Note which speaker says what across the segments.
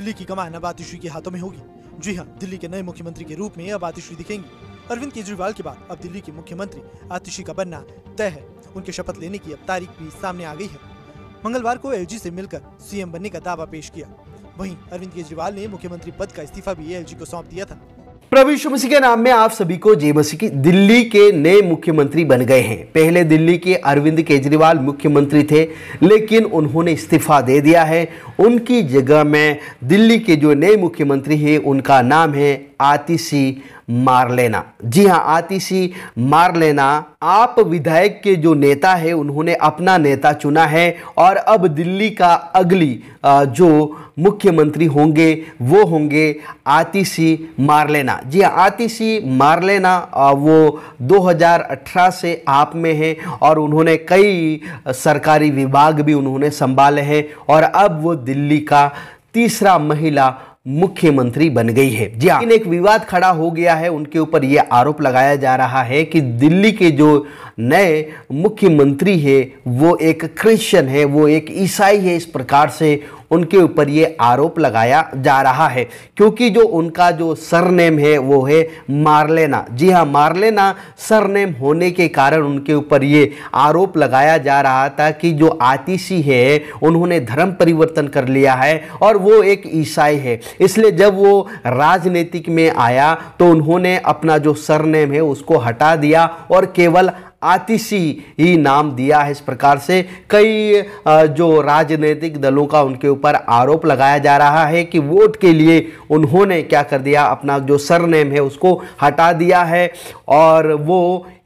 Speaker 1: दिल्ली की कमान अब आतिश्री के हाथों में होगी जी हाँ दिल्ली के नए मुख्यमंत्री के रूप में अब आतिश्री दिखेंगी अरविंद केजरीवाल के बाद अब दिल्ली के मुख्यमंत्री आतिशी का बनना तय है उनके शपथ लेने की अब तारीख भी सामने आ गई है मंगलवार को एल से मिलकर सीएम बनने का दावा पेश किया वहीं अरविंद केजरीवाल ने मुख्यमंत्री पद का इस्तीफा भी एल को सौंप दिया था प्रभु मसीह के नाम में आप सभी को जय मसीह की दिल्ली के नए मुख्यमंत्री बन गए हैं पहले दिल्ली के अरविंद केजरीवाल मुख्यमंत्री थे लेकिन उन्होंने इस्तीफा दे दिया है उनकी जगह में दिल्ली के जो नए मुख्यमंत्री हैं उनका नाम है आतिशी मार लेना जी हाँ आतिशी मार लेना आप विधायक के जो नेता है उन्होंने अपना नेता चुना है और अब दिल्ली का अगली जो मुख्यमंत्री होंगे वो होंगे आतिशी मार लेना जी हाँ आतिशी मार लेना वो 2018 से आप में है और उन्होंने कई सरकारी विभाग भी उन्होंने संभाले हैं और अब वो दिल्ली का तीसरा महिला मुख्यमंत्री बन गई है जी हाँ एक विवाद खड़ा हो गया है उनके ऊपर ये आरोप लगाया जा रहा है कि दिल्ली के जो नए मुख्यमंत्री है वो एक क्रिश्चियन है वो एक ईसाई है इस प्रकार से उनके ऊपर ये आरोप लगाया जा रहा है क्योंकि जो उनका जो सरनेम है वो है मारलेना जी हाँ मारलेना सरनेम होने के कारण उनके ऊपर ये आरोप लगाया जा रहा था कि जो आतिशी है उन्होंने धर्म परिवर्तन कर लिया है और वो एक ईसाई है इसलिए जब वो राजनीतिक में आया तो उन्होंने अपना जो सरनेम है उसको हटा दिया और केवल आतिशी ही नाम दिया है इस प्रकार से कई जो राजनीतिक दलों का उनके ऊपर आरोप लगाया जा रहा है कि वोट के लिए उन्होंने क्या कर दिया अपना जो सरनेम है उसको हटा दिया है और वो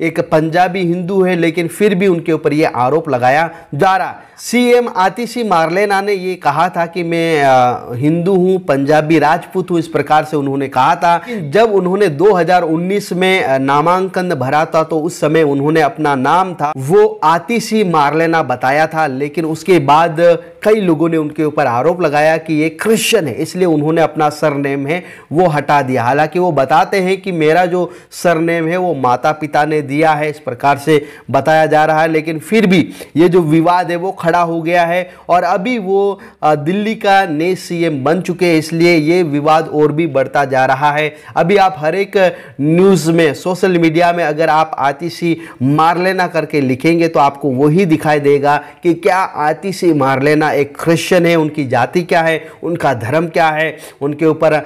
Speaker 1: एक पंजाबी हिंदू है लेकिन फिर भी उनके ऊपर ये आरोप लगाया जा रहा सीएम आतिशी मार्लेना ने ये कहा था कि मैं हिंदू हूँ पंजाबी राजपूत हूँ इस प्रकार से उन्होंने कहा था जब उन्होंने 2019 में नामांकन भरा था तो उस समय उन्होंने अपना नाम था वो आतिशी मार्लेना बताया था लेकिन उसके बाद कई लोगों ने उनके ऊपर आरोप लगाया कि ये क्रिश्चियन है इसलिए उन्होंने अपना सरनेम है वो हटा दिया हालांकि वो बताते हैं कि मेरा जो सरनेम है वो माता पिता ने दिया है इस प्रकार से बताया जा रहा है लेकिन फिर भी ये जो विवाद है वो खड़ा हो गया है और अभी वो दिल्ली का नए सी बन चुके हैं इसलिए ये विवाद और भी बढ़ता जा रहा है अभी आप हर एक न्यूज़ में सोशल मीडिया में अगर आप आतिशी लेना करके लिखेंगे तो आपको वही दिखाई देगा कि क्या आतिशी लेना एक क्रिश्चियन है उनकी जाति क्या है उनका धर्म क्या है उनके ऊपर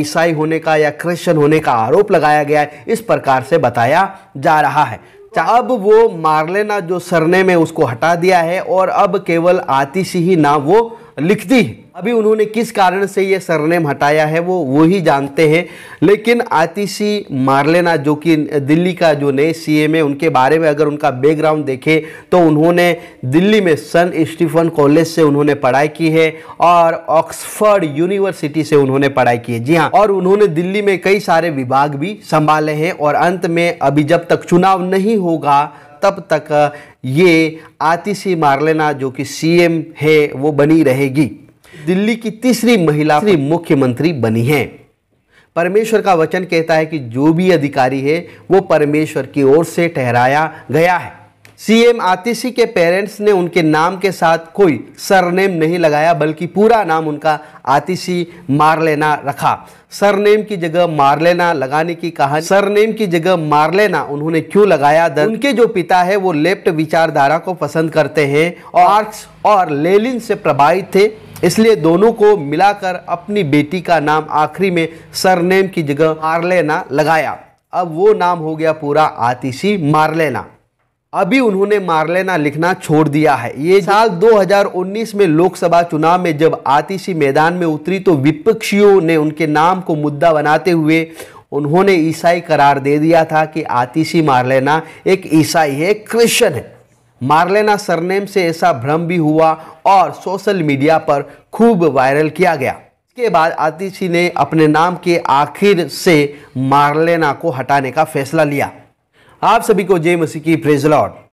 Speaker 1: ईसाई होने का या क्रिश्चियन होने का आरोप लगाया गया है इस प्रकार से बताया जा रहा है अब वो मार्लेना जो सरने में उसको हटा दिया है और अब केवल आतिशी ही ना वो लिखती है अभी उन्होंने किस कारण से ये सरनेम हटाया है वो वो ही जानते हैं लेकिन आतिशी मारलेना जो कि दिल्ली का जो नए सीएम है उनके बारे में अगर उनका बैकग्राउंड देखें तो उन्होंने दिल्ली में सन स्टीफन कॉलेज से उन्होंने पढ़ाई की है और ऑक्सफर्ड यूनिवर्सिटी से उन्होंने पढ़ाई की है जी हाँ और उन्होंने दिल्ली में कई सारे विभाग भी संभाले हैं और अंत में अभी जब तक चुनाव नहीं होगा तब तक ये आतिशी मारलेना जो कि सीएम है वो बनी रहेगी दिल्ली की तीसरी महिला मुख्यमंत्री बनी है परमेश्वर का वचन कहता है कि जो भी अधिकारी है वो परमेश्वर की ओर से ठहराया गया है सीएम आतिशी के पेरेंट्स ने उनके नाम के साथ कोई सरनेम नहीं लगाया बल्कि पूरा नाम उनका आतिशी मारलेना रखा सरनेम की जगह मारलेना लगाने की कहा सरनेम की जगह मारलेना उन्होंने क्यों लगाया दर उनके जो पिता है वो लेफ्ट विचारधारा को पसंद करते हैं और और लेलिन से प्रभावित थे इसलिए दोनों को मिलाकर अपनी बेटी का नाम आखिरी में सरनेम की जगह मारलेना लगाया अब वो नाम हो गया पूरा आतिशी मारलेना अभी उन्होंने मारलेना लिखना छोड़ दिया है ये अच्छा। साल 2019 में लोकसभा चुनाव में जब आतिशी मैदान में उतरी तो विपक्षियों ने उनके नाम को मुद्दा बनाते हुए उन्होंने ईसाई करार दे दिया था कि आतिशी मारलेना एक ईसाई है क्रिश्चन है मार्लेना सरनेम से ऐसा भ्रम भी हुआ और सोशल मीडिया पर खूब वायरल किया गया इसके बाद आतिशी ने अपने नाम के आखिर से मार्लेना को हटाने का फैसला लिया आप सभी को जय मसीह की प्रेज लॉर्ड